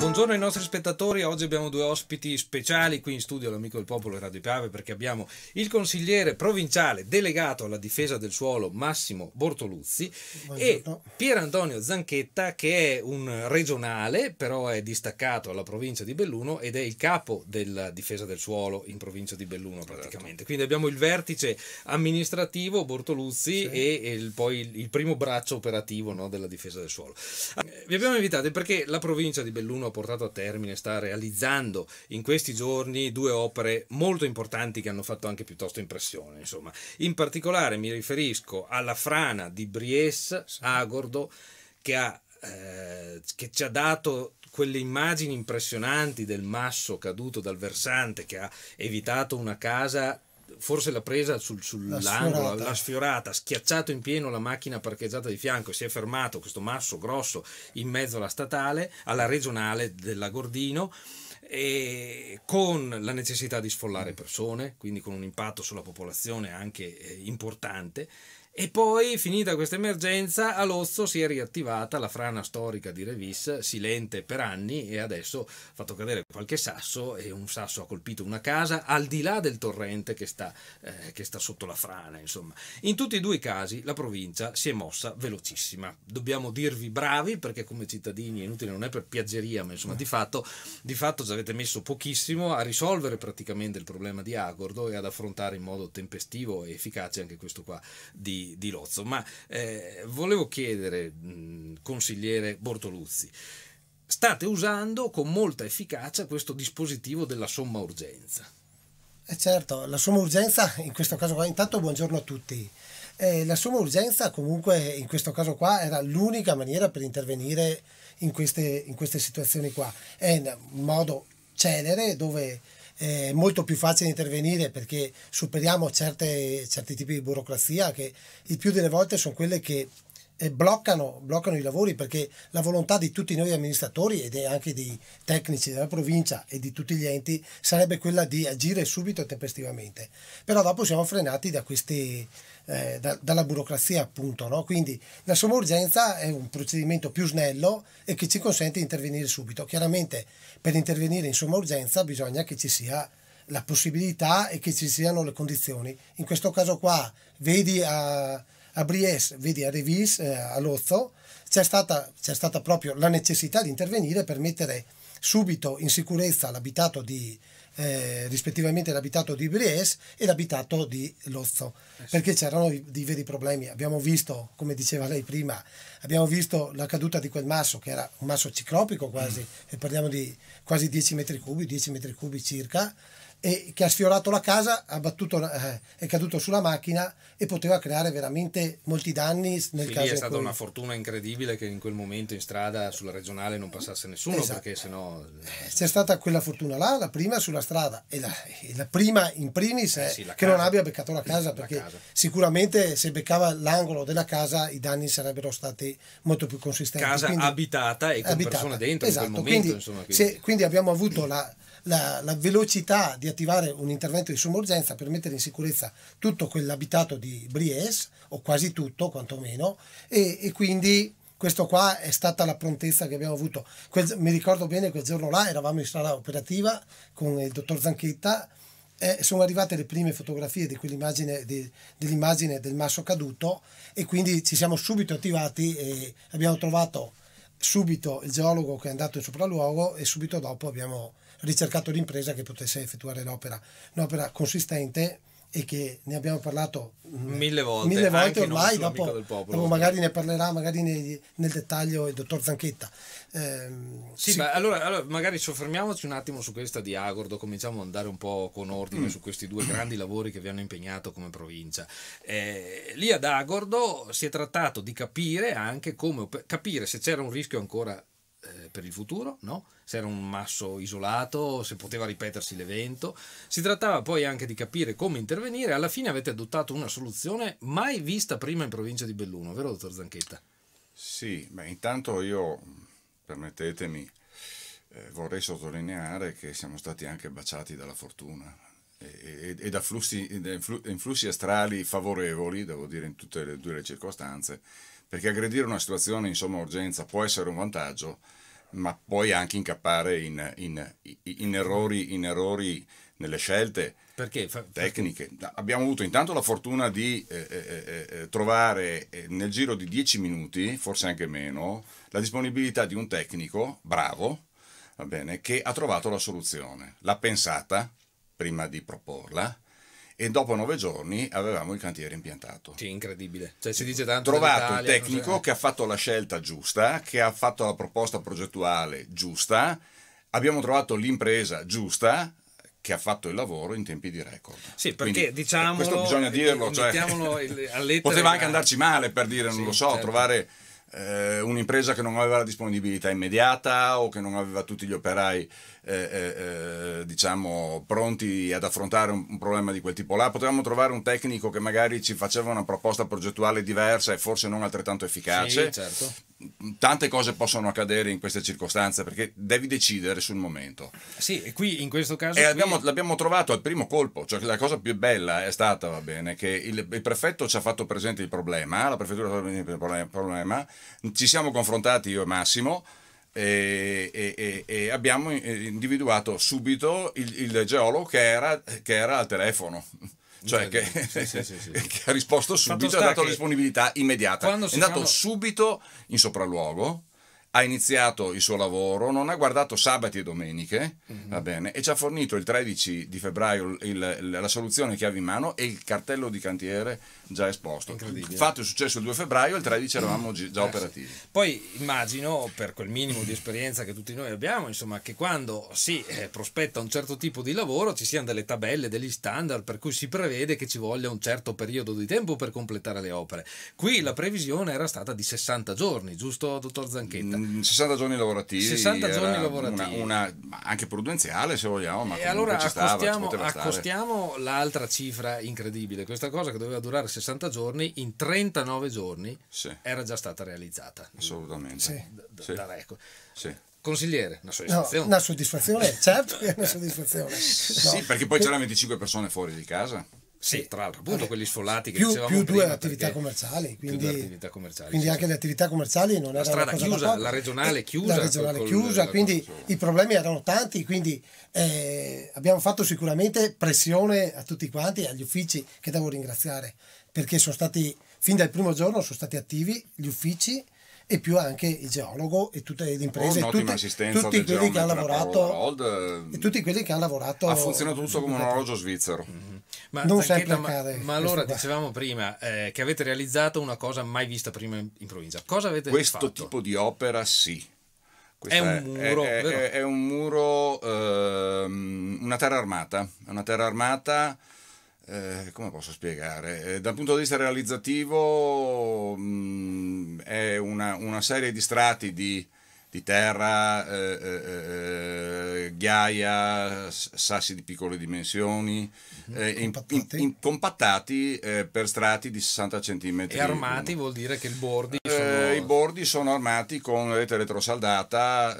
Buongiorno ai nostri spettatori, oggi abbiamo due ospiti speciali qui in studio all'Amico del popolo e Radio Piave perché abbiamo il consigliere provinciale delegato alla difesa del suolo Massimo Bortoluzzi Buongiorno. e Pierantonio Zanchetta che è un regionale però è distaccato alla provincia di Belluno ed è il capo della difesa del suolo in provincia di Belluno certo. praticamente. Quindi abbiamo il vertice amministrativo Bortoluzzi sì. e, e il, poi il, il, primo braccio operativo no, della difesa del suolo. Eh, vi abbiamo invitati perché la provincia di Belluno ha portato a termine, sta realizzando in questi giorni due opere molto importanti che hanno fatto anche piuttosto impressione. Insomma. In particolare mi riferisco alla frana di Bries Agordo che, ha, eh, che ci ha dato quelle immagini impressionanti del masso caduto dal versante che ha evitato una casa forse l'ha presa sul, sull'angolo, l'ha sfiorata, ha schiacciato in pieno la macchina parcheggiata di fianco e si è fermato questo masso grosso in mezzo alla statale, alla regionale della Gordino e con la necessità di sfollare persone, quindi con un impatto sulla popolazione anche eh, importante e poi, finita questa emergenza, a Lozzo si è riattivata la frana storica di Revis, silente per anni, e adesso ha fatto cadere qualche sasso e un sasso ha colpito una casa al di là del torrente che sta, eh, che sta sotto la frana. Insomma. In tutti e due i casi la provincia si è mossa velocissima. Dobbiamo dirvi bravi perché come cittadini è inutile, non è per piaggeria, ma insomma di fatto, di fatto ci avete messo pochissimo a risolvere praticamente il problema di Agordo e ad affrontare in modo tempestivo e efficace anche questo qua di di, Lozzo. Ma eh, volevo chiedere, mh, consigliere Bortoluzzi, state usando con molta efficacia questo dispositivo della somma urgenza. Eh certo, la somma urgenza in questo caso qua, intanto buongiorno a tutti. Eh, la somma urgenza comunque in questo caso qua era l'unica maniera per intervenire in queste, in queste situazioni qua. È un modo celere dove è molto più facile intervenire perché superiamo certe, certi tipi di burocrazia che il più delle volte sono quelle che e bloccano, bloccano, i lavori perché la volontà di tutti noi amministratori ed anche dei tecnici della provincia e di tutti gli enti sarebbe quella di agire subito e tempestivamente. Però dopo siamo frenati da questi, eh, da, dalla burocrazia appunto. No? Quindi la somma urgenza è un procedimento più snello e che ci consente di intervenire subito. Chiaramente per intervenire in somma urgenza bisogna che ci sia la possibilità e che ci siano le condizioni. In questo caso qua vedi a a Briesse, vedi a Revis, eh, a Lozzo, c'è stata, stata, proprio la necessità di intervenire per mettere subito in sicurezza l'abitato di, eh, rispettivamente l'abitato di Bries e l'abitato di Lozzo, eh sì. perché c'erano dei veri problemi. Abbiamo visto, come diceva lei prima, abbiamo visto la caduta di quel masso, che era un masso ciclopico quasi, mm. e parliamo di quasi 10 metri cubi, 10 metri cubi circa, e che ha sfiorato la casa, ha battuto, eh, è caduto sulla macchina e poteva creare veramente molti danni nel Quindi caso è stata una fortuna incredibile che in quel momento in strada sulla regionale non passasse nessuno esatto. perché sennò eh, c'è stata quella fortuna là, la prima sulla strada e la, e la prima in primis eh sì, che non abbia beccato la casa perché la casa. sicuramente se beccava l'angolo della casa i danni sarebbero stati molto più consistenti. Casa quindi, abitata e con abitata. persone dentro esatto. in quel esatto. momento. Quindi, insomma, quindi. Se, quindi abbiamo avuto la la, la velocità di attivare un intervento di somma urgenza per mettere in sicurezza tutto quell'abitato di Bries, o quasi tutto quantomeno, e, e quindi questo qua è stata la prontezza che abbiamo avuto. Quel, mi ricordo bene quel giorno là eravamo in sala operativa con il dottor Zanchetta e sono arrivate le prime fotografie dell'immagine del masso caduto e quindi ci siamo subito attivati e abbiamo trovato subito il geologo che è andato in sopralluogo e subito dopo abbiamo ricercato l'impresa che potesse effettuare l'opera. Un'opera consistente e che ne abbiamo parlato mille volte, mille volte ormai, dopo, dopo, magari ne parlerà magari nel, nel dettaglio il dottor Zanchetta. Eh, sì, sì. Beh, allora, allora, magari soffermiamoci un attimo su questa di Agordo, cominciamo ad andare un po' con ordine mm. su questi due grandi lavori che vi hanno impegnato come provincia. Eh, lì ad Agordo si è trattato di capire anche come capire se c'era un rischio ancora eh, per il futuro, no? se era un masso isolato, se poteva ripetersi l'evento. Si trattava poi anche di capire come intervenire. Alla fine avete adottato una soluzione mai vista prima in provincia di Belluno, vero dottor Zanchetta? Sì, beh, intanto io, permettetemi, eh, vorrei sottolineare che siamo stati anche baciati dalla fortuna e, e da flussi, influssi astrali favorevoli, devo dire in tutte le due le circostanze, perché aggredire una situazione in somma urgenza può essere un vantaggio, ma puoi anche incappare in, in, in, errori, in errori, nelle scelte perché? tecniche. Abbiamo avuto intanto la fortuna di eh, eh, eh, eh, eh trovare nel giro di dieci minuti, forse anche meno, la disponibilità di un tecnico bravo, bene, che ha trovato la soluzione, l'ha pensata, prima di proporla e dopo nove giorni avevamo il cantiere impiantato. Sì, incredibile. Cioè, si dice tanto Trovato il tecnico so... Eh. che ha fatto la scelta giusta, che ha fatto la proposta progettuale giusta, abbiamo trovato l'impresa giusta, che ha fatto il lavoro in tempi di record. Sì, perché diciamo. Questo bisogna eh, dirlo. Cioè, poteva anche andarci male per dire, non lo so, certo. trovare eh, un'impresa che non aveva la disponibilità immediata o che non aveva tutti gli operai eh, eh, eh, diciamo, pronti ad affrontare un, un, problema di quel tipo là, potevamo trovare un tecnico che magari ci faceva una proposta progettuale diversa e forse non altrettanto efficace, sì, certo tante cose possono accadere in queste circostanze perché devi decidere sul momento. Sì, e qui in questo caso... E qui... abbiamo, l'abbiamo trovato al primo colpo, cioè la cosa più bella è stata, va bene, che il, il prefetto ci ha fatto presente il problema, la prefettura ha fatto presente il problema, ci siamo confrontati io e Massimo. E, e, e, abbiamo eh, individuato subito il, il geologo che era, che era al telefono cioè certo. che, sì, sì, sì, che ha risposto subito, ha dato la disponibilità immediata, è andato chiama... subito in sopralluogo ha iniziato il suo lavoro, non ha guardato sabati e domeniche, uh-huh. bene, e ci ha fornito il 13 di febbraio il, il, la soluzione chiave in mano e il cartello di cantiere già esposto. Fatto è successo il 2 febbraio, il 13 eravamo gi- già eh, operativi. Sì. Poi immagino, per quel minimo di esperienza che tutti noi abbiamo, insomma, che quando si eh, prospetta un certo tipo di lavoro ci siano delle tabelle, degli standard per cui si prevede che ci voglia un certo periodo di tempo per completare le opere. Qui la previsione era stata di 60 giorni, giusto, dottor Zanchetta? 60 giorni lavorativi. 60 giorni lavorativi. Una, una, anche prudenziale se vogliamo, ma e allora accostiamo, stava, accostiamo l'altra cifra incredibile. Questa cosa che doveva durare 60 giorni, in 39 giorni sì. era già stata realizzata. Assolutamente. Sì. Da, da, sì. da consigliere, una soddisfazione. No, una soddisfazione, certo che è una soddisfazione. No. Sì, perché poi c'erano 25 persone fuori di casa. Sì, tra l'altro, appunto quelli sfollati che più, dicevamo più prima, due attività commerciali, quindi, attività commerciali, quindi sì. anche le attività commerciali non erano... la erano chiusa, la regionale chiusa, la regionale col, chiusa, col, quindi col, i problemi erano tanti, quindi eh, abbiamo fatto sicuramente pressione a tutti quanti, agli uffici che devo ringraziare perché sono stati fin dal primo giorno sono stati attivi gli uffici e più anche il geologo e tutte le imprese, oh, tutti quelli che hanno lavorato ehm, e tutti quelli che hanno lavorato. Ha funzionato tutto come un orologio svizzero. Mm -hmm. Ma, non sempre accade. Ma, ma allora qua. dicevamo prima eh, che avete realizzato una cosa mai vista prima in, in provincia. Cosa avete Questo fatto? Questo tipo di opera sì. È un, muro, è, è, è un muro, ehm, una terra armata, una terra armata eh, come posso spiegare? Eh, dal punto di vista realizzativo mh, mm, è una, una, serie di strati di di terra, eh, eh, eh, eh ghiaia, sassi di piccole dimensioni, mhm. eh, compattati, in, in, eh, per strati di 60 cm. E armati vuol dire che i bordi sono... I bordi sono armati con rete retrosaldata,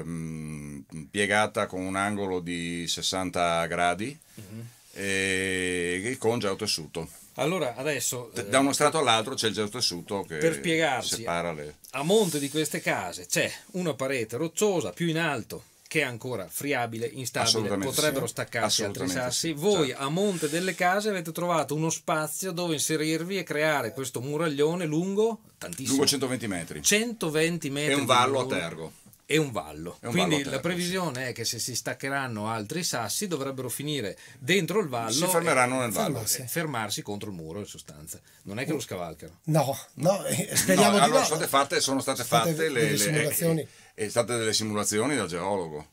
ehm, piegata con un angolo di 60 gradi, mm -hmm. e con geotessuto. tessuto. Allora adesso... Eh, da uno strato all'altro c'è il tessuto che per separa le... A monte di queste case c'è una parete rocciosa più in alto che è ancora friabile, instabile, potrebbero sì. staccarsi altri sassi. Sì. Voi certo. a monte delle case avete trovato uno spazio dove inserirvi e creare questo muraglione lungo tantissimo. Lungo 120 metri. 120 metri. È un vallo a tergo e un vallo. Un Quindi vallo la previsione è che se si staccheranno altri sassi dovrebbero finire dentro il vallo. Si fermeranno nel vallo. Fermarsi. fermarsi contro il muro in sostanza. Non è che lo mm. scavalcano. No, no, eh, speriamo no, di allora no. Sono state fatte, sono state, state fatte le, le, simulazioni. Le, eh, è eh, state delle simulazioni dal geologo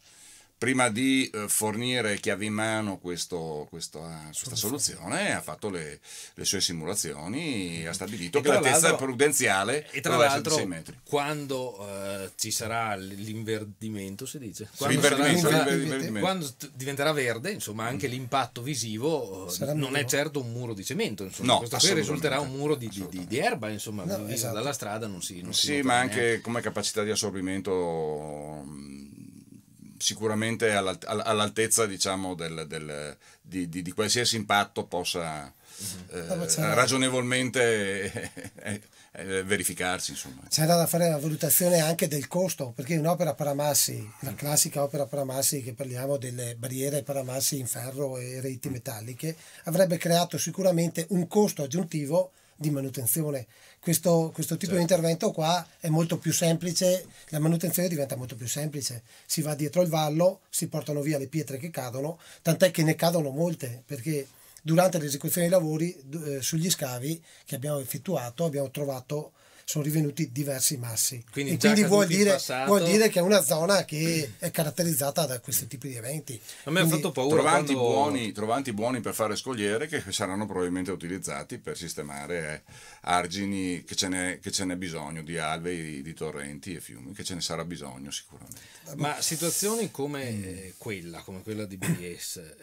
prima di eh, fornire chiave in mano questo, ah, questa, questa, soluzione, ha fatto le, le sue simulazioni e mm-hmm. ha stabilito e che l'altezza prudenziale e tra l'altro, 6 metri. Quando uh, ci sarà l'inverdimento, si dice? Quando, sarà, quando diventerà verde, insomma, anche mm. l'impatto visivo eh, sarà non muro. è certo un muro di cemento, insomma, no, questo qui risulterà un muro di, di, di erba, insomma, no, esatto. dalla strada non si... Non sì, si ma neanche. anche come capacità di assorbimento mm, sicuramente all'altezza diciamo, del, del, di, di, di, qualsiasi impatto possa mm-hmm. eh, ragionevolmente eh, eh, verificarsi. Insomma. C'era da fare la valutazione anche del costo, perché un'opera Paramassi, la classica opera Paramassi, che parliamo delle barriere Paramassi in ferro e reti metalliche, avrebbe creato sicuramente un costo aggiuntivo di manutenzione. Questo, questo tipo certo. di intervento qua è molto più semplice, la manutenzione diventa molto più semplice. Si va dietro il vallo, si portano via le pietre che cadono, tant'è che ne cadono molte perché durante l'esecuzione dei lavori eh, sugli scavi che abbiamo effettuato abbiamo trovato sono rivenuti diversi massi. Quindi, quindi vuol, dire, passato... vuol, dire, che è una zona che è caratterizzata da questi tipi di eventi. A me ha fatto paura. Trovanti, quando... buoni, trovanti buoni per fare scogliere che saranno probabilmente utilizzati per sistemare eh, argini che ce n'è, che ce n'è bisogno di alvei, di torrenti e fiumi, che ce ne sarà bisogno sicuramente. Ma situazioni come quella, come quella di BS, eh,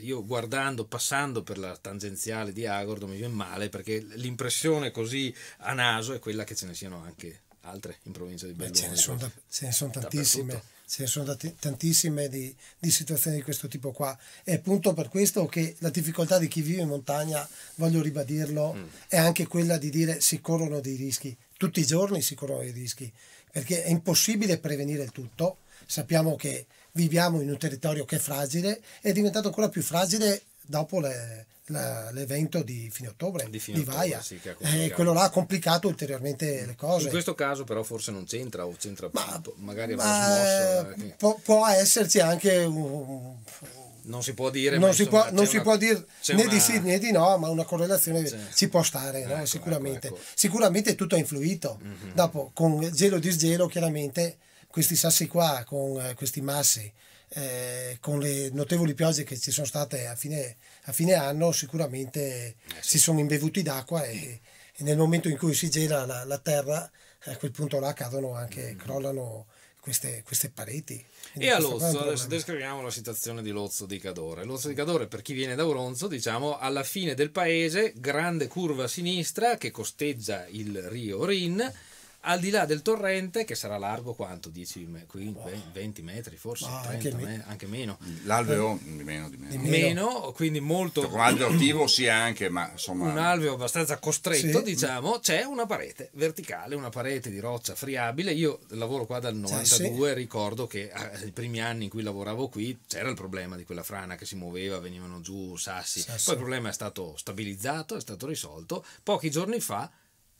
io guardando, passando per la tangenziale di Agordo mi viene male perché l'impressione così a naso è quella che ce ne siano anche altre in provincia di Belluno. Ce ne sono, da, ce ne sono tantissime, ce ne sono tantissime di, di, situazioni di questo tipo qua. È appunto per questo che la difficoltà di chi vive in montagna, voglio ribadirlo, mm. è anche quella di dire si corrono dei rischi. Tutti i giorni si corrono dei rischi, perché è impossibile prevenire il tutto. Sappiamo che viviamo in un territorio che è fragile, è diventato ancora più fragile dopo le, la, l'evento di fine ottobre di, fine di Vaia. Ottobre, sì, eh, quello là ha complicato ulteriormente mm. le cose. In questo caso però forse non c'entra o c'entra ma, magari ma, smosso. Eh. Può, eh. può, esserci anche un... Non si può dire, non si, insomma, può, non si una, può dire né una... di sì né di no, ma una correlazione c'è. ci può stare, ecco, no? sicuramente. Ecco, ecco. Sicuramente ecco. tutto ha influito. Mm-hmm. Dopo, con gelo e disgelo, chiaramente questi sassi qua, con eh, questi massi, eh, con le notevoli piogge che ci sono state a fine, a fine anno, sicuramente eh, si sono imbevuti d'acqua e, e, nel momento in cui si gela la, la terra, a quel punto là cadono anche, mm -hmm. crollano queste, queste, pareti. e a Lozzo, adesso descriviamo la situazione di Lozzo di Cadore. Lozzo di Cadore, per chi viene da Oronzo, diciamo alla fine del paese, grande curva sinistra che costeggia il rio Rin al di là del torrente che sarà largo quanto? 10, 15, 20 metri forse, ah, 30, anche, me- anche, meno. L'alveo eh, di meno, di meno. Di meno, quindi molto... Un alveo attivo sì anche, ma insomma... Un alveo abbastanza costretto, sì. diciamo, c'è una parete verticale, una parete di roccia friabile. Io lavoro qua dal 92, sì. ricordo che nei ah, primi anni in cui lavoravo qui c'era il problema di quella frana che si muoveva, venivano giù sassi. Sasso. Poi il problema è stato stabilizzato, è stato risolto. Pochi giorni fa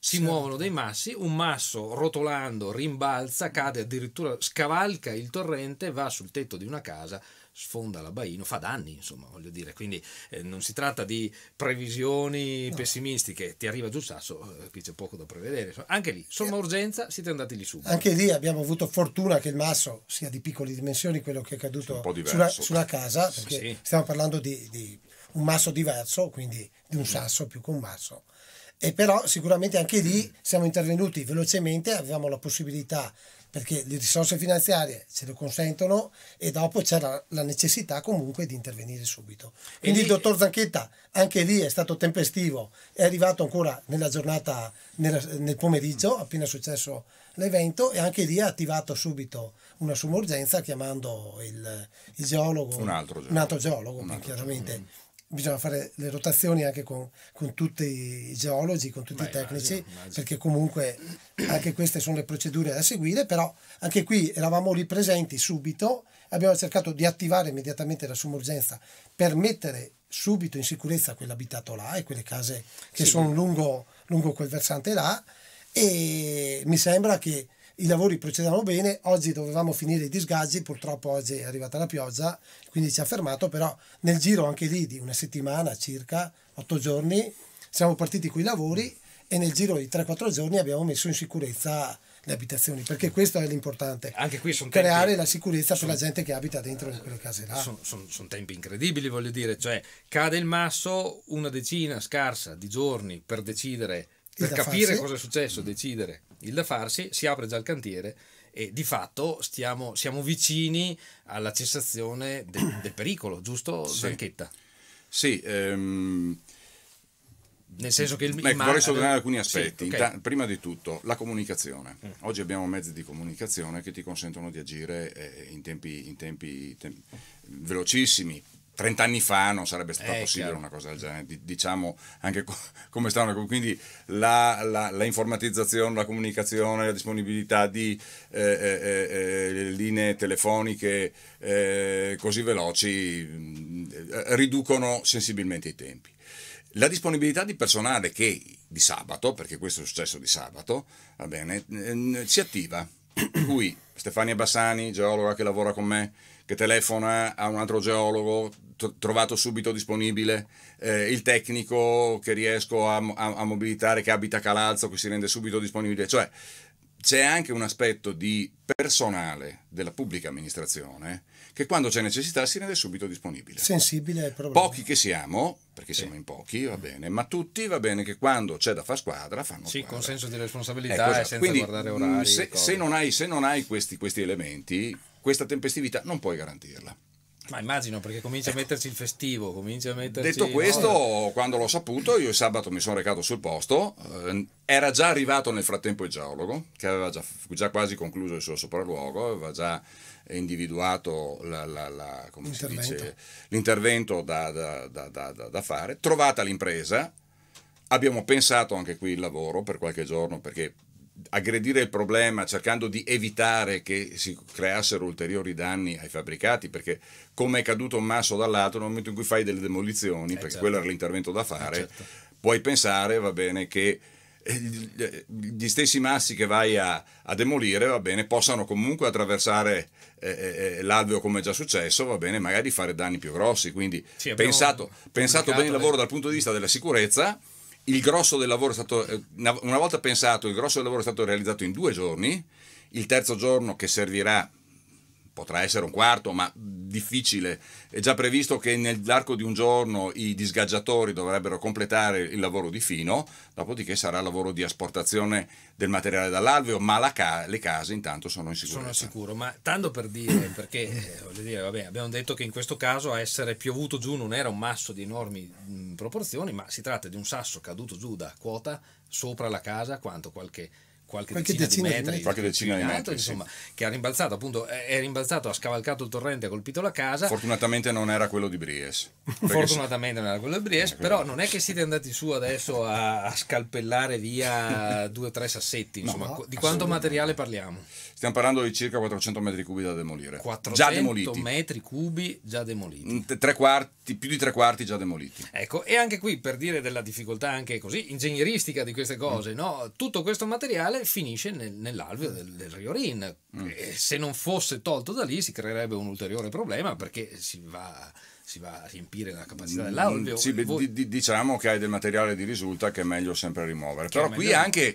si certo. muovono dei massi, un masso rotolando rimbalza, cade addirittura, scavalca il torrente, va sul tetto di una casa, sfonda l'abbaino, fa danni, insomma, voglio dire, quindi eh, non si tratta di previsioni no. pessimistiche, ti arriva giù il sasso, eh, qui c'è poco da prevedere, anche lì, somma eh. urgenza, siete andati lì subito. Anche lì abbiamo avuto fortuna che il masso sia di piccole dimensioni, quello che è caduto sulla, sulla, casa, perché sì. stiamo parlando di, di un masso diverso, quindi di un sasso più che un masso. E però sicuramente anche lì siamo intervenuti velocemente, avevamo la possibilità perché le risorse finanziarie ce lo consentono e dopo c'era la necessità comunque di intervenire subito. Quindi lì, il dottor Zanchetta anche lì è stato tempestivo, è arrivato ancora nella giornata, nel, nel pomeriggio, appena successo l'evento e anche lì ha attivato subito una somma urgenza chiamando il, il geologo, un altro geologo, un altro geologo un altro chiaramente geologo bisogna fare le rotazioni anche con, con tutti i geologi, con tutti Beh, i tecnici, immagino, immagino. perché comunque anche queste sono le procedure da seguire, però anche qui eravamo lì presenti subito, abbiamo cercato di attivare immediatamente la somma per mettere subito in sicurezza quell'abitato là e quelle case che sì. sono lungo, lungo quel versante là e mi sembra che i lavori procedevano bene, oggi dovevamo finire i disgaggi, purtroppo oggi è arrivata la pioggia, quindi ci ha fermato, però nel giro anche lì di una settimana circa, otto giorni, siamo partiti con i lavori e nel giro di 3-4 giorni abbiamo messo in sicurezza le abitazioni, perché questo è l'importante. Anche qui sono creare tempi, la sicurezza sono, per la gente che abita dentro quelle case là. Sono, sono, sono, tempi incredibili, voglio dire, cioè cade il masso, una decina scarsa di giorni per decidere per capire farsi. cosa è successo, decidere il da farsi, si apre già il cantiere e di fatto stiamo, siamo vicini alla cessazione de, del pericolo, giusto sì. Zanchetta? Sì. Ehm... Nel senso che il, Beh, ecco, vorrei sottolineare alcuni aspetti. Sì, okay. prima di tutto, la comunicazione. Mm. Oggi abbiamo mezzi di comunicazione che ti consentono di agire eh, in tempi, in tempi, tempi mm, velocissimi, 30 anni fa non sarebbe stata eh, possibile chiaro. una cosa del genere, diciamo anche co- come stanno. Quindi la, la, la, informatizzazione, la comunicazione, la disponibilità di eh, eh, eh, eh linee telefoniche eh, così veloci mm, riducono sensibilmente i tempi. La disponibilità di personale che di sabato, perché questo è successo di sabato, va bene, mm, si attiva. Qui Stefania Bassani, geologa che lavora con me, che telefona a un altro geologo, trovato subito disponibile, eh, il tecnico che riesco a, a, a, mobilitare, che abita a Calalzo, che si rende subito disponibile. Cioè, c'è anche un aspetto di personale della pubblica amministrazione che quando c'è necessità si rende subito disponibile. Sensibile ai problemi. Pochi che siamo, perché sì. siamo in pochi, va bene, ma tutti va bene che quando c'è da far squadra fanno sì, squadra. Sì, con senso di responsabilità ecco, e cioè, senza Quindi, guardare mm, orari. Se, se, non hai, se non hai questi, questi elementi, questa tempestività non puoi garantirla. Ma immagino perché comincia ecco. a metterci il festivo, comincia a metterci... Detto questo, no? quando l'ho saputo, io il sabato mi sono recato sul posto, eh, era già arrivato nel frattempo il geologo, che aveva già, già quasi concluso il suo sopralluogo, aveva già individuato la, la, la, dice, l'intervento da, da, da, da fare, trovata l'impresa, abbiamo pensato anche qui il lavoro per qualche giorno perché aggredire il problema cercando di evitare che si creassero ulteriori danni ai fabbricati, perché come è caduto un masso dall'altro, nel momento in cui fai delle demolizioni, eh perché certo. quello era l'intervento da eh, fare, eh certo. puoi pensare, va bene, che eh, gli stessi massi che vai a, a demolire, va bene, possano comunque attraversare eh, eh, eh, l'alveo come è già successo, va bene, magari fare danni più grossi. Quindi sì, pensato, pensato bene il lavoro dal punto di vista della sicurezza il grosso del lavoro è stato, eh, una volta pensato, il grosso del lavoro è stato realizzato in due giorni, il terzo giorno che servirà potrà essere un quarto, ma difficile. È già previsto che nell'arco di un giorno i disgaggiatori dovrebbero completare il lavoro di fino, dopodiché sarà lavoro di asportazione del materiale dall'alveo, ma ca- le case intanto sono in sicurezza. Sono sicuro, ma tanto per dire, perché eh, dire, vabbè, abbiamo detto che in questo caso a essere piovuto giù non era un masso di enormi mh, proporzioni, ma si tratta di un sasso caduto giù da quota sopra la casa, quanto qualche qualche, qualche decina, decina, di metri, di metri qualche decina di metri, insomma, sì. che ha rimbalzato, appunto, è rimbalzato, ha scavalcato il torrente, ha colpito la casa. Fortunatamente non era quello di Bries. Fortunatamente non era quello di Bries, però non è che siete andati su adesso a, a scalpellare via due o tre sassetti, insomma, no, di quanto materiale parliamo? Stiamo parlando di circa 400 metri cubi da demolire. 400 già demoliti. metri cubi già demoliti. Mm, quarti, più di tre quarti già demoliti. Ecco, e anche qui per dire della difficoltà anche così ingegneristica di queste cose, mm. no? tutto questo materiale finisce nel, nell'alveo mm. del, del Rio Rin. Mm. se non fosse tolto da lì si creerebbe un ulteriore problema perché si va si va a riempire la capacità dell'alveo. Sì, voi... diciamo che hai del materiale di risulta che è meglio sempre rimuovere. Che Però qui meglio... anche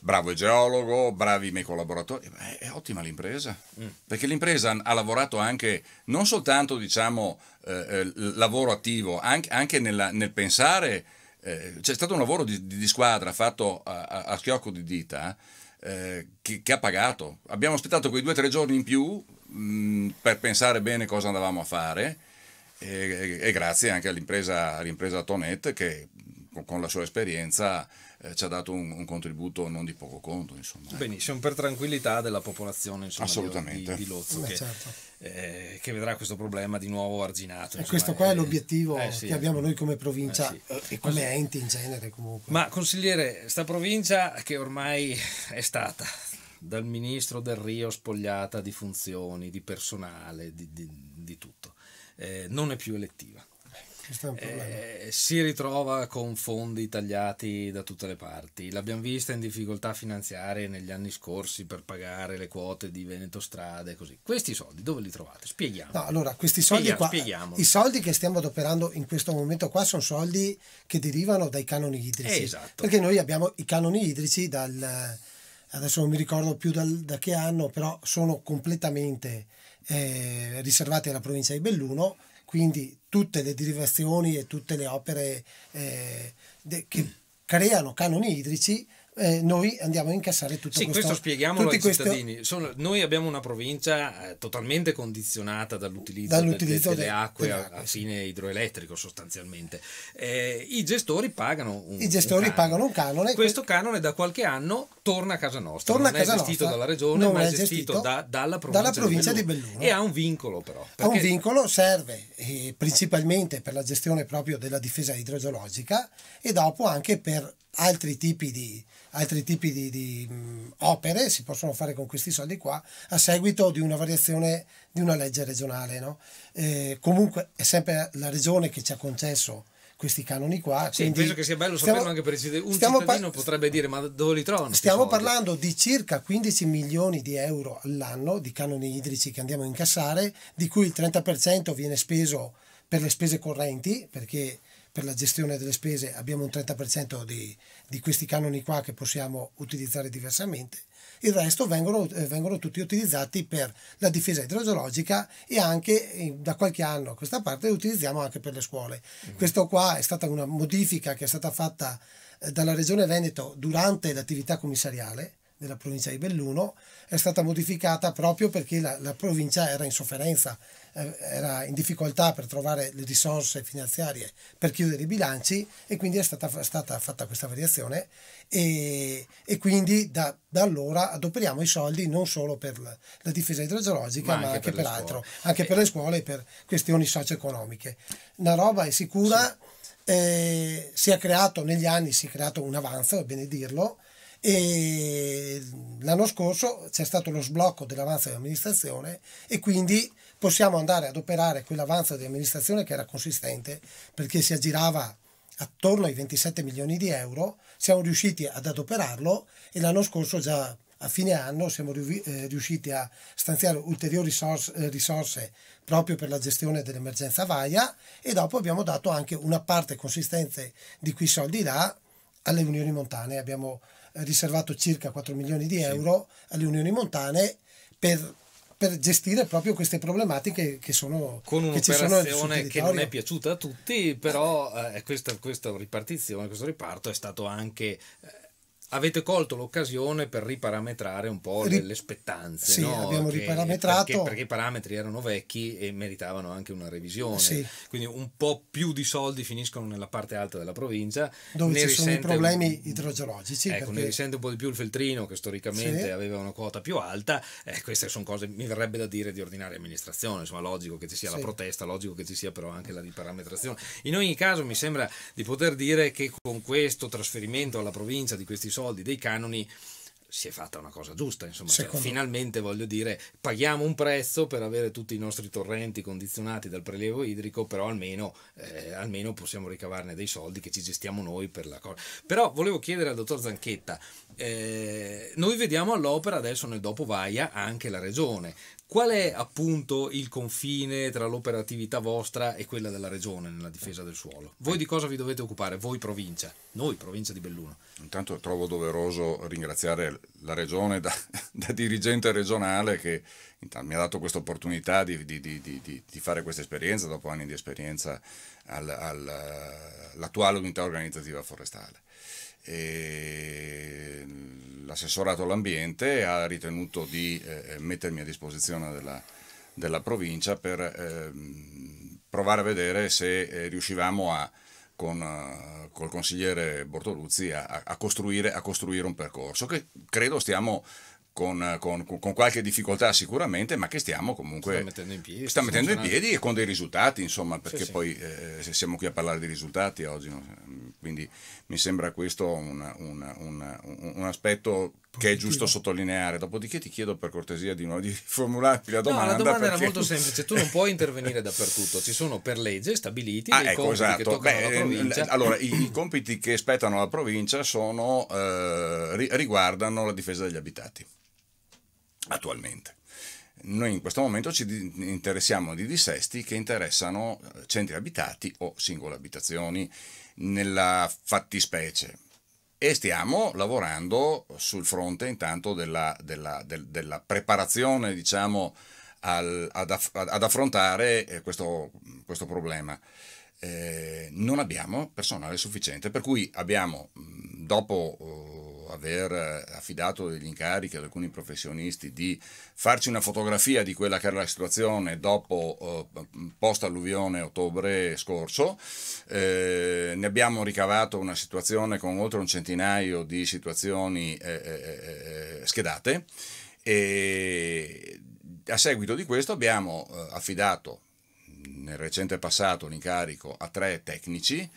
bravo il geologo, bravi i miei collaboratori, Beh, è ottima l'impresa, mm. perché l'impresa ha lavorato anche non soltanto diciamo eh, eh lavoro attivo, anche, anche nella, nel pensare eh, c'è stato un lavoro di, di, di squadra fatto a, a, a, schiocco di dita eh, che, che, ha pagato. Abbiamo aspettato quei due o tre giorni in più mh, mm, per pensare bene cosa andavamo a fare e, e, e grazie anche all'impresa, all'impresa Tonet che con, con la sua esperienza eh, ci ha dato un, un, contributo non di poco conto. Insomma, ecco. Benissimo, per tranquillità della popolazione insomma, Di, di Lozzo. Beh, che, certo. eh, che, vedrà questo problema di nuovo arginato. Eh, insomma, questo qua è eh, l'obiettivo sì, che abbiamo noi come provincia sì. e come Così. enti in genere comunque. Ma consigliere, sta provincia che ormai è stata dal ministro Del Rio spogliata di funzioni, di personale, di, di, di tutto. Eh, non è più elettiva. Eh, si ritrova con fondi tagliati da tutte le parti. L'abbiamo vista in difficoltà finanziarie negli anni scorsi per pagare le quote di Veneto Strade. Così. Questi soldi dove li trovate? Spieghiamo. No, allora, questi soldi Spieghiamo, qua, i soldi che stiamo adoperando in questo momento qua sono soldi che derivano dai canoni idrici. esatto. Perché noi abbiamo i canoni idrici dal adesso non mi ricordo più dal, da che anno, però sono completamente eh, riservati alla provincia di Belluno, quindi tutte le derivazioni e tutte le opere eh, che creano canoni idrici eh, noi andiamo a incassare tutto sì, questo. questo spieghiamolo ai questo... cittadini. Sono, noi abbiamo una provincia eh, totalmente condizionata dall'utilizzo, dall'utilizzo del, delle, delle, acque, delle acque a, a, fine idroelettrico sostanzialmente. Eh, I gestori pagano un, I gestori un canone. pagano un canone. Questo canone da qualche anno torna a casa nostra. Torna non a casa è gestito nostra, dalla regione, ma è gestito, gestito da, dalla provincia, dalla provincia di, Belluno. di, Belluno. E ha un vincolo però. Ha un vincolo, serve eh, principalmente per la gestione proprio della difesa idrogeologica e dopo anche per altri tipi di, altri tipi di, di mh, mm, opere si possono fare con questi soldi qua a seguito di una variazione di una legge regionale. No? Eh, comunque è sempre la regione che ci ha concesso questi canoni qua. Sì, penso che sia bello stiamo, saperlo anche per il un cittadino potrebbe dire ma dove li trovano? Stiamo parlando di circa 15 milioni di euro all'anno di canoni idrici che andiamo a incassare, di cui il 30% viene speso per le spese correnti, perché per la gestione delle spese abbiamo un 30% di, di, questi canoni qua che possiamo utilizzare diversamente, il resto vengono, eh, vengono tutti utilizzati per la difesa idrogeologica e anche eh, da qualche anno a questa parte li utilizziamo anche per le scuole. Mm. Questo qua è stata una modifica che è stata fatta eh, dalla Regione Veneto durante l'attività commissariale della provincia di Belluno, è stata modificata proprio perché la, la provincia era in sofferenza eh, era in difficoltà per trovare le risorse finanziarie per chiudere i bilanci e quindi è stata, stata fatta questa variazione e, e quindi da, da, allora adoperiamo i soldi non solo per la, difesa idrogeologica ma, ma, anche, per, per altro, anche eh. per le scuole e per questioni socio-economiche. La roba è sicura, sì. eh, si è creato negli anni, si è creato un avanzo, è bene dirlo, e l'anno scorso c'è stato lo sblocco dell'avanzo dell'amministrazione e quindi possiamo andare ad operare quell'avanzo di amministrazione che era consistente perché si aggirava attorno ai 27 milioni di euro, siamo riusciti ad adoperarlo e l'anno scorso già a fine anno siamo eh, riusciti a stanziare ulteriori eh, risorse proprio per la gestione dell'emergenza vaia e dopo abbiamo dato anche una parte consistente di quei soldi là alle unioni montane, abbiamo eh, riservato circa 4 milioni di euro sì. alle unioni montane per per gestire proprio queste problematiche che sono con un'operazione che non è piaciuta a tutti però eh, questa, questa ripartizione questo riparto è stato anche eh, avete colto l'occasione per riparametrare un po' Ri- delle spettanze. Sì, no? abbiamo che, riparametrato. Perché, perché, i parametri erano vecchi e meritavano anche una revisione. Sì. Quindi un po' più di soldi finiscono nella parte alta della provincia. Dove ne ci sono i problemi un... idrogeologici. Ecco, perché... ne risente un po' di più il Feltrino che storicamente sì. aveva una quota più alta. Eh, queste sono cose, mi verrebbe da dire, di ordinaria amministrazione. Insomma, logico che ci sia sì. la protesta, logico che ci sia però anche la riparametrazione. In ogni caso mi sembra di poter dire che con questo trasferimento alla provincia di questi soldi soldi dei canoni si è fatta una cosa giusta, insomma, cioè, finalmente voglio dire, paghiamo un prezzo per avere tutti i nostri torrenti condizionati dal prelievo idrico, però almeno, eh, almeno possiamo ricavarne dei soldi che ci gestiamo noi per la cosa. Però volevo chiedere al dottor Zanchetta, eh, noi vediamo all'opera adesso nel dopo Vaia anche la regione, Qual è appunto il confine tra l'operatività vostra e quella della regione nella difesa del suolo? Voi di cosa vi dovete occupare? Voi provincia, noi provincia di Belluno. Intanto trovo doveroso ringraziare la regione da, da dirigente regionale che mi ha dato questa opportunità di, di, di, di, fare questa esperienza dopo anni di esperienza all'attuale unità organizzativa forestale e l'assessorato all'ambiente ha ritenuto di eh, eh, mettermi a disposizione della, della provincia per eh, provare a vedere se eh, riuscivamo a, con uh, col consigliere Bortoluzzi a, a, costruire, a costruire un percorso che credo stiamo con, con, con, qualche difficoltà sicuramente, ma che stiamo comunque... Sta mettendo in piedi. Sta mettendo in piedi e con dei risultati, insomma, perché sì, poi sì. Eh, siamo qui a parlare di risultati oggi, no? Mm, quindi mi sembra questo una, una, una, un, aspetto Positivo. che è giusto sottolineare. Dopodiché ti chiedo per cortesia di, di formularti la domanda. No, la domanda era molto semplice, tu non puoi intervenire dappertutto, ci sono per legge stabiliti ah, dei ecco, compiti esatto. che toccano Beh, la ehm, provincia. Allora, i compiti che spettano la provincia sono, eh, riguardano la difesa degli abitati attualmente. Noi in questo momento ci interessiamo di dissesti che interessano eh, centri abitati o singole abitazioni nella fattispecie e stiamo lavorando sul fronte intanto della, della, del, della preparazione diciamo al, ad, aff, ad, affrontare eh, questo, questo problema. Eh, non abbiamo personale sufficiente, per cui abbiamo dopo oh, aver eh, affidato degli incarichi ad alcuni professionisti di farci una fotografia di quella che era la situazione dopo eh, post-alluvione ottobre scorso. Eh, ne abbiamo ricavato una situazione con oltre un centinaio di situazioni eh, eh, eh schedate e a seguito di questo abbiamo affidato nel recente passato l'incarico a tre tecnici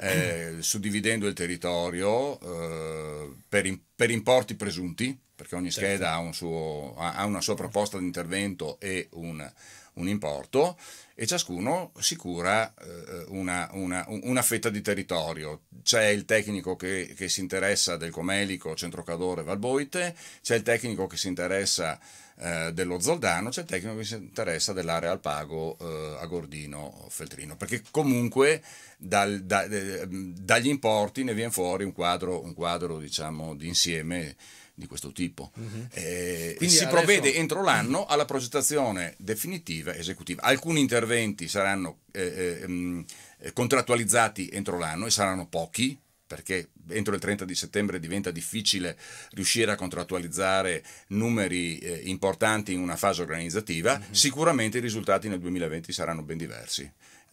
eh, suddividendo il territorio eh, per, in, per, importi presunti, perché ogni certo. scheda ha, un suo, ha, una sua proposta di intervento e un un importo e ciascuno si cura eh, una, una, una fetta di territorio. C'è il tecnico che, che si interessa del Comelico, Centrocadore, Valboite, c'è il tecnico che si interessa eh, dello Zoldano, c'è il tecnico che si interessa dell'area Alpago, pago eh, a Feltrino, perché comunque dal, da, eh, dagli importi ne viene fuori un quadro, un quadro diciamo, di insieme di questo tipo. Mm-hmm. Eh, si adesso... provvede entro l'anno alla progettazione definitiva esecutiva. Alcuni interventi saranno eh, eh, mm, eh contrattualizzati entro l'anno e saranno pochi perché entro il 30 di settembre diventa difficile riuscire a contrattualizzare numeri eh, importanti in una fase organizzativa, mm-hmm. sicuramente i risultati nel 2020 saranno ben diversi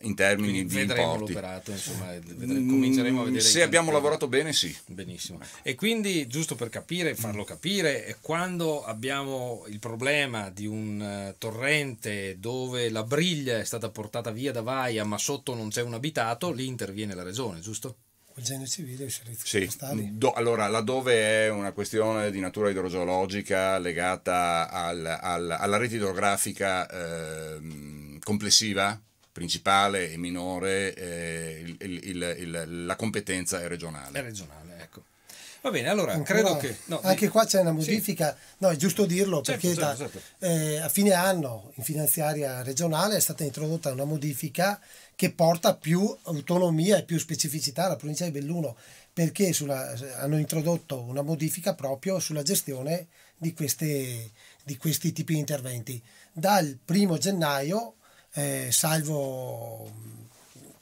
in termini Quindi di importi. l'operato, insomma, mm, cominceremo a vedere. Se abbiamo lavorato bene, sì. Benissimo. E quindi, giusto per capire, farlo mm. capire, eh, quando abbiamo il problema di un eh, torrente dove la briglia è stata portata via da Vaia, ma sotto non c'è un abitato, lì interviene la regione, giusto? il genere civile e i servizi sì. Do, allora, laddove è una questione di natura idrogeologica legata al, al, alla rete idrografica eh, complessiva, principale e minore, eh, il, il, il, la competenza è regionale. È regionale, ecco. Va bene, allora Ancora, credo che... No, anche di... qua c'è una modifica, sì. no è giusto dirlo certo, perché certo, da, certo. Eh, a fine anno in finanziaria regionale è stata introdotta una modifica che porta più autonomia e più specificità alla provincia di Belluno perché sulla, hanno introdotto una modifica proprio sulla gestione di, queste, di questi tipi di interventi. Dal primo gennaio eh, salvo...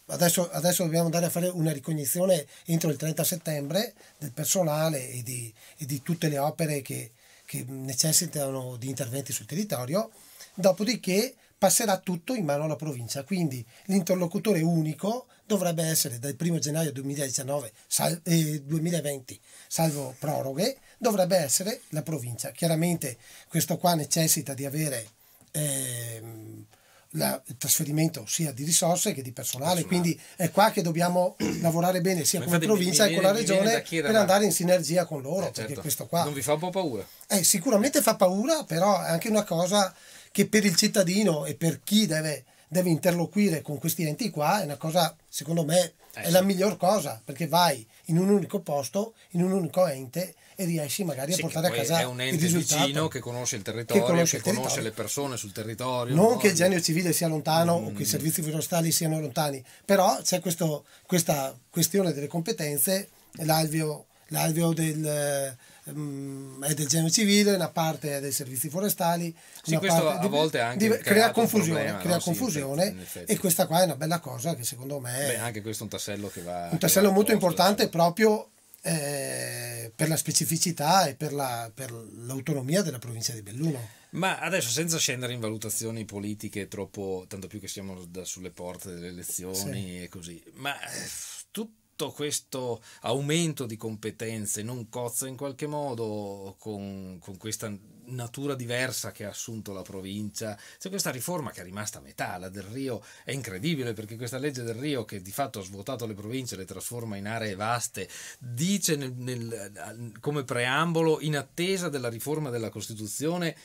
Adesso, adesso, dobbiamo andare a fare una ricognizione entro il 30 settembre del personale e di, e di tutte le opere che, che necessitano di interventi sul territorio, dopodiché passerà tutto in mano alla provincia, quindi l'interlocutore unico dovrebbe essere dal 1 gennaio 2019, sal, eh, 2020, salvo proroghe, dovrebbe essere la provincia. Chiaramente questo qua necessita di avere... Ehm, la, il trasferimento sia di risorse che di personale. personale. Quindi è qua che dobbiamo lavorare bene sia come provincia che con la regione per andare in sinergia con loro. Eh, certo. questo qua. Non vi fa un po' paura? Eh, sicuramente fa paura, però è anche una cosa che per il cittadino e per chi deve deve interloquire con questi enti qua è una cosa, secondo me, eh, è sì. la miglior cosa, perché vai in un unico posto, in un unico ente e riesci magari sì, a portare a casa è un ente vicino che conosce il territorio, che conosce, che conosce territorio. le persone sul territorio. Non no? che il genio civile sia lontano mm. o che i mm. servizi forestali siano lontani, però c'è questo, questa questione delle competenze, l'alveo, l'alveo del mh, ehm, è del genere civile, una parte è dei servizi forestali. Sì, questo a di, volte anche di, crea confusione, problema, crea no? confusione sì, e questa qua è una bella cosa che secondo me... Beh, anche questo è un tassello che va... Un tassello molto posto, importante proprio eh, per la specificità e per, la, per, l'autonomia della provincia di Belluno. Ma adesso senza scendere in valutazioni politiche troppo, tanto più che siamo da, sulle porte delle elezioni sì. e così, ma eh, tutto tutto questo aumento di competenze non cozza in qualche modo con, con questa natura diversa che ha assunto la provincia. C'è questa riforma che è rimasta a metà, la del Rio è incredibile perché questa legge del Rio che di fatto ha svuotato le province, le trasforma in aree vaste, dice nel, nel, come preambolo in attesa della riforma della Costituzione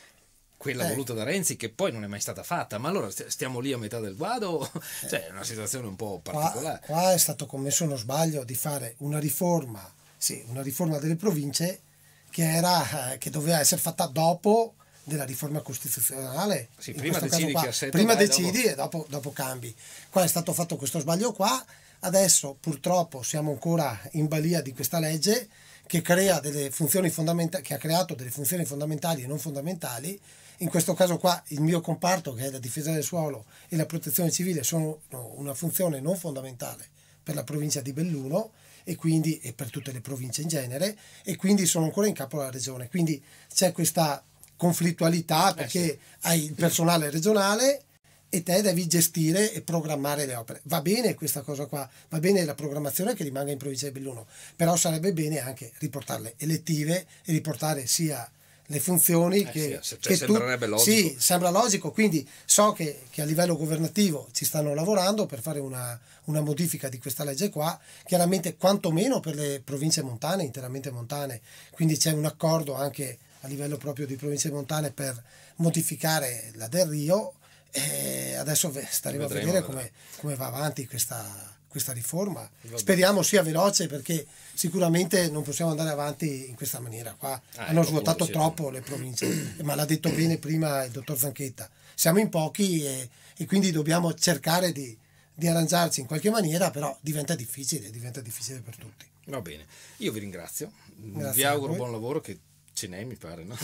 quella eh. voluta da Renzi che poi non è mai stata fatta, ma allora stiamo lì a metà del guado, cioè è una situazione un po' particolare. Qua, qua, è stato commesso uno sbaglio di fare una riforma, sì, una riforma delle province che, era, eh, che doveva essere fatta dopo della riforma costituzionale. Sì, prima decidi, qua, prima decidi dopo... e dopo, dopo cambi. Qua è stato fatto questo sbaglio qua, adesso purtroppo siamo ancora in balia di questa legge che, crea delle funzioni fondamenta- che ha creato delle funzioni fondamentali e non fondamentali in questo caso qua il mio comparto, che è la difesa del suolo e la protezione civile, sono una funzione non fondamentale per la provincia di Belluno e quindi e per tutte le province in genere e quindi sono ancora in capo alla regione. Quindi c'è questa conflittualità eh, perché eh sì. hai il personale regionale e te devi gestire e programmare le opere. Va bene questa cosa qua, va bene la programmazione che rimanga in provincia di Belluno, però sarebbe bene anche riportarle elettive e riportare sia le funzioni eh che, sì, cioè che sembrerebbe tu, logico. Sì, sembra logico, quindi so che, che, a livello governativo ci stanno lavorando per fare una, una, modifica di questa legge qua, chiaramente quantomeno per le province montane, interamente montane, quindi c'è un accordo anche a livello proprio di province montane per modificare la del Rio e adesso staremo a vedere come, come va avanti questa questa riforma. Speriamo sia veloce perché sicuramente non possiamo andare avanti in questa maniera qua. Ah, Hanno ecco, svuotato troppo le province, ma l'ha detto bene prima il dottor Zanchetta. Siamo in pochi e, e quindi dobbiamo cercare di, di, arrangiarci in qualche maniera, però diventa difficile, diventa difficile per tutti. Va bene, io vi ringrazio, Grazie vi auguro buon lavoro che Cinè mi pare, no?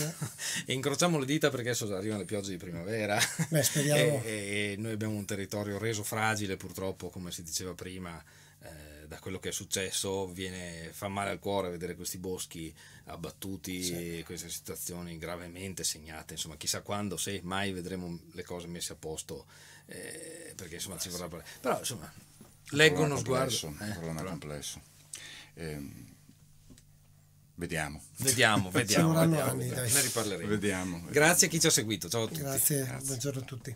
e incrociamo le dita perché adesso arrivano le piogge di primavera Beh, speriamo. e, e noi abbiamo un territorio reso fragile purtroppo, come si diceva prima, eh, da quello che è successo viene, fa male al cuore vedere questi boschi abbattuti sì. queste situazioni gravemente segnate insomma chissà quando se mai vedremo le cose messe a posto eh, perché insomma ci ah, vorrà però insomma leggo uno sguardo eh, complesso, eh, Vediamo. Vediamo, vediamo. vediamo, vediamo. Ne riparleremo. Vediamo, vediamo. Grazie a chi ci ha seguito. Ciao a tutti. Grazie, Grazie. buongiorno a tutti.